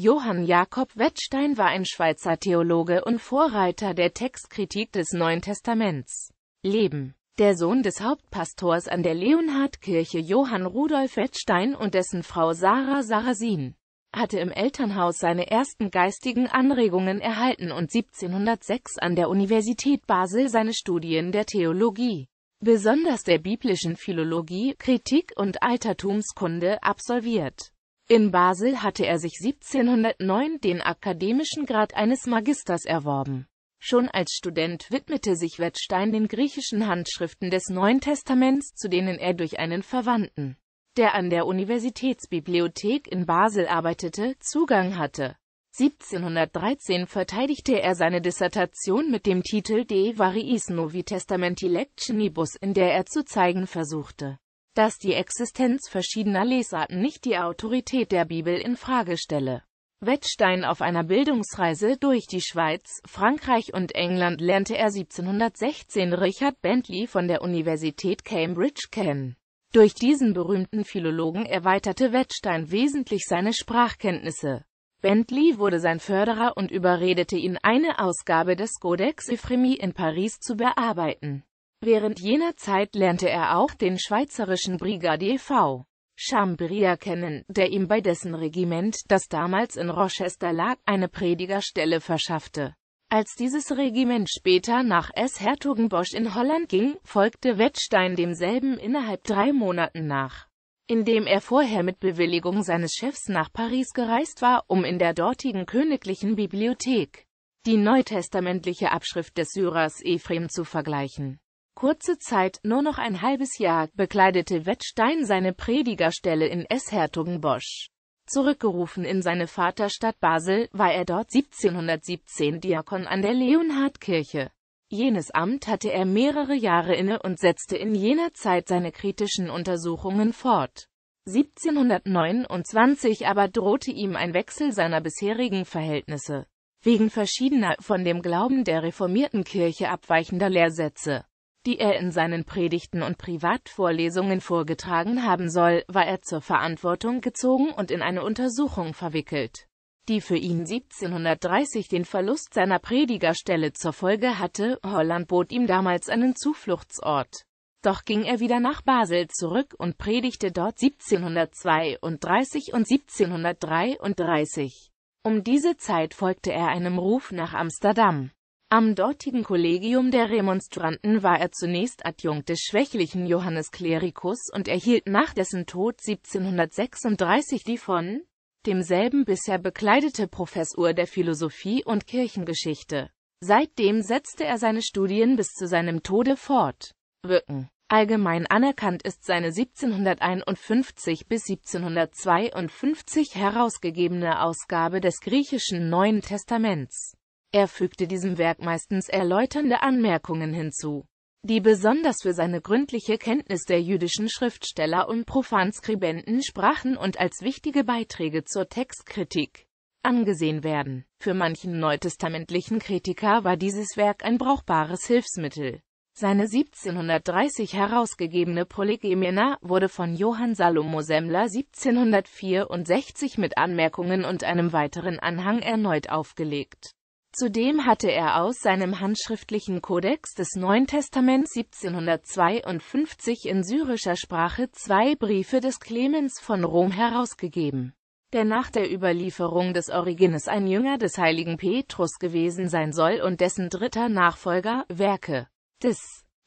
Johann Jakob Wettstein war ein Schweizer Theologe und Vorreiter der Textkritik des Neuen Testaments. Leben der Sohn des Hauptpastors an der Leonhardkirche Johann Rudolf Wettstein und dessen Frau Sarah Sarasin, hatte im Elternhaus seine ersten geistigen Anregungen erhalten und 1706 an der Universität Basel seine Studien der Theologie, besonders der biblischen Philologie, Kritik und Altertumskunde absolviert. In Basel hatte er sich 1709 den akademischen Grad eines Magisters erworben. Schon als Student widmete sich Wettstein den griechischen Handschriften des Neuen Testaments, zu denen er durch einen Verwandten, der an der Universitätsbibliothek in Basel arbeitete, Zugang hatte. 1713 verteidigte er seine Dissertation mit dem Titel De Variis Novi Testamenti Lectionibus, in der er zu zeigen versuchte, dass die Existenz verschiedener Lesarten nicht die Autorität der Bibel in Frage stelle. Wettstein auf einer Bildungsreise durch die Schweiz, Frankreich und England lernte er 1716 Richard Bentley von der Universität Cambridge kennen. Durch diesen berühmten Philologen erweiterte Wettstein wesentlich seine Sprachkenntnisse. Bentley wurde sein Förderer und überredete ihn, eine Ausgabe des Codex Ephremie in Paris zu bearbeiten. Während jener Zeit lernte er auch den schweizerischen Brigadier V. Chambria kennen, der ihm bei dessen Regiment, das damals in Rochester lag, eine Predigerstelle verschaffte. Als dieses Regiment später nach S. Hertogenbosch in Holland ging, folgte Wettstein demselben innerhalb drei Monaten nach, indem er vorher mit Bewilligung seines Chefs nach Paris gereist war, um in der dortigen königlichen Bibliothek die neutestamentliche Abschrift des Syrers Ephrem zu vergleichen. Kurze Zeit, nur noch ein halbes Jahr, bekleidete Wettstein seine Predigerstelle in S-Hertogenbosch. Zurückgerufen in seine Vaterstadt Basel, war er dort 1717 Diakon an der Leonhardkirche. Jenes Amt hatte er mehrere Jahre inne und setzte in jener Zeit seine kritischen Untersuchungen fort. 1729 aber drohte ihm ein Wechsel seiner bisherigen Verhältnisse, wegen verschiedener, von dem Glauben der reformierten Kirche abweichender Lehrsätze die er in seinen Predigten und Privatvorlesungen vorgetragen haben soll, war er zur Verantwortung gezogen und in eine Untersuchung verwickelt, die für ihn 1730 den Verlust seiner Predigerstelle zur Folge hatte. Holland bot ihm damals einen Zufluchtsort. Doch ging er wieder nach Basel zurück und predigte dort 1732 und 1733. Um diese Zeit folgte er einem Ruf nach Amsterdam. Am dortigen Kollegium der Remonstranten war er zunächst Adjunkt des schwächlichen Johannes Clericus und erhielt nach dessen Tod 1736 die von demselben bisher bekleidete Professur der Philosophie und Kirchengeschichte. Seitdem setzte er seine Studien bis zu seinem Tode fort. Wirken Allgemein anerkannt ist seine 1751 bis 1752 herausgegebene Ausgabe des griechischen Neuen Testaments. Er fügte diesem Werk meistens erläuternde Anmerkungen hinzu, die besonders für seine gründliche Kenntnis der jüdischen Schriftsteller und Profanskribenten sprachen und als wichtige Beiträge zur Textkritik angesehen werden. Für manchen neutestamentlichen Kritiker war dieses Werk ein brauchbares Hilfsmittel. Seine 1730 herausgegebene Polygemena wurde von Johann Salomo Semmler 1764 mit Anmerkungen und einem weiteren Anhang erneut aufgelegt. Zudem hatte er aus seinem handschriftlichen Kodex des Neuen Testaments 1752 in syrischer Sprache zwei Briefe des Clemens von Rom herausgegeben, der nach der Überlieferung des Origines ein Jünger des heiligen Petrus gewesen sein soll und dessen dritter Nachfolger, Werke des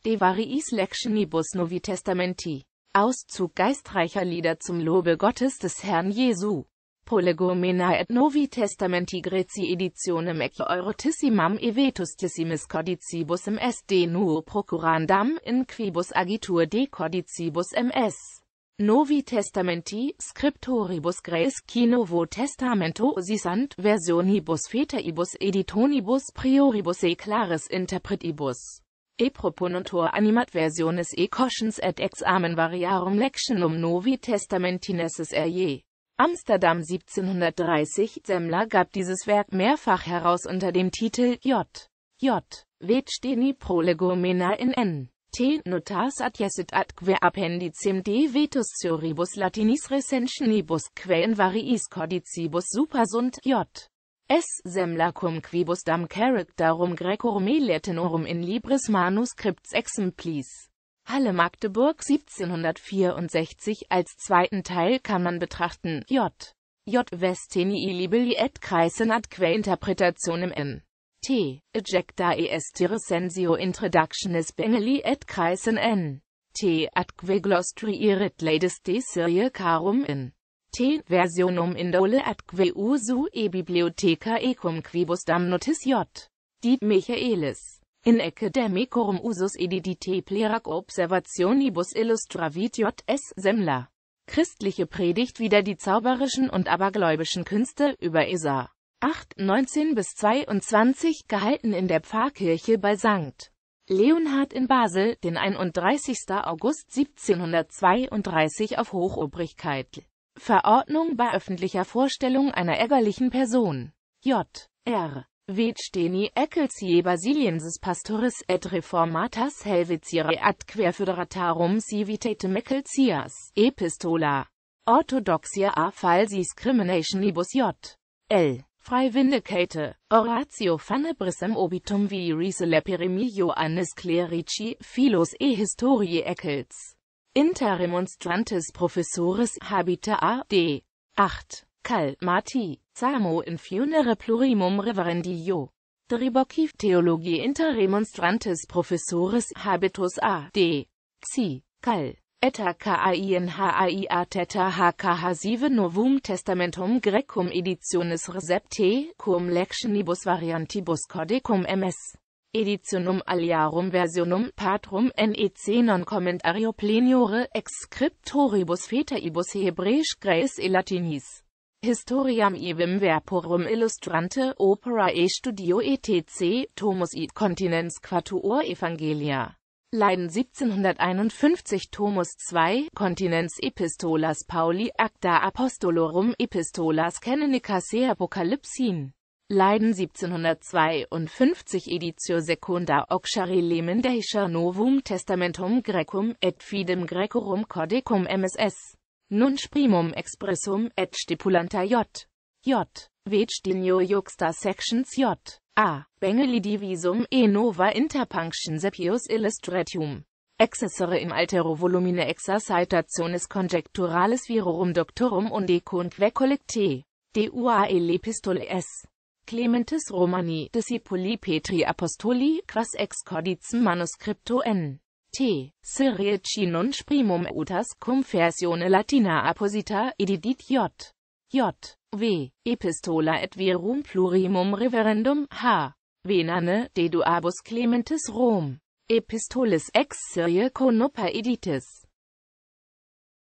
De variis lectionibus novi testamenti. Auszug geistreicher Lieder zum Lobe Gottes des Herrn Jesu prolegomena et novi testamenti greci editionem ec eurotissimam e vetustissimis codicibus de nuo procurandam in quibus agitur de codicibus MS. Novi Testamenti, Scriptoribus qui Novo Testamento sisant versionibus feteribus editonibus prioribus e claris interpretibus. E proponentur animat versiones e cautions et examen variarum lectionum Novi Testamentinensis RJ. Amsterdam 1730. Semmler gab dieses Werk mehrfach heraus unter dem Titel J. J. Vetsteni prolegomena in N. T. Notas adjacet adque appendicem de vetus theoribus latinis recensionibus quae in variis codicibus supersunt J. S. Semmler cum quibus dam characterum graecorum eletinorum in libris manuscripts exemplis. Halle Magdeburg 1764 als zweiten Teil kann man betrachten. J. J. Vestini libelli et kreisen adque interpretationem in. T. Ejecta est recensio introductionis bengeli et kreisen n. T. Adque glostriirit ladies de serie carum in. T. Versionum indole adque usu e bibliotheca ecum quibus damnotis J. die Michaelis in Academicorum usus edidite plerac observationibus illustravit J.S. Semmler. Christliche Predigt wieder die zauberischen und abergläubischen Künste über Esa. 8, 19 bis 22, gehalten in der Pfarrkirche bei St. Leonhard in Basel, den 31. August 1732 auf Hochobrigkeit. Verordnung bei öffentlicher Vorstellung einer ärgerlichen Person. J. R. Vecteni Ecclesiae Basiliensis Pastoris et Reformatas Helvetiae ad Querfederatarum Civitatem Ecclesias, Epistola, Orthodoxia a Falsis Criminationibus J. L. Freivindicate, Oratio Fanebrisem Obitum Viris Lepirimi Joannis Clerici Philos e Historie Eccles. Interremonstrantes Professoris Habita a. D. 8 cal mati, Samo in Funere Plurimum Reverendio. Tribokiv Theologie inter Remonstrantes professoris Habitus A. D. Xi. Kal. Eta Kainhai Ateta HKH7 Novum Testamentum Grecum Editionis Recepte cum Lectionibus Variantibus codicum MS. Editionum Aliarum Versionum Patrum NEC non Commentario Pleniore Ex Scriptoribus Fetaibus Hebräisch Graes e Latinis. Historiam Evim Verporum Illustrante, Opera e Studio etc., Thomas i Continens Quatuor Evangelia. Leiden 1751 Thomas 2, Continens Epistolas Pauli, Acta Apostolorum Epistolas Canonica se Apocalypsin. Leiden 1752 Editio Secunda Oxari Lemendacia Novum Testamentum Grecum et Fidem Grecorum Codecum MSS. Nun primum expressum et stipulanta J. J. Vestinio juxta sections J. A. Bengeli divisum e nova interpunction sepius illustratium. Accessore im altero volumine exercitationis conjecturalis virorum doctorum undeconque collecte. Dua e l'epistole S. Clementis Romani, Discipuli Petri Apostoli, cras ex codicem manuscripto N. T. Serieci non primum utas cum versione latina apposita edidit J. J. W. Epistola et virum plurimum reverendum H. Venane, deduabus Clementis Rom. Epistolis ex Sirie conopa editis.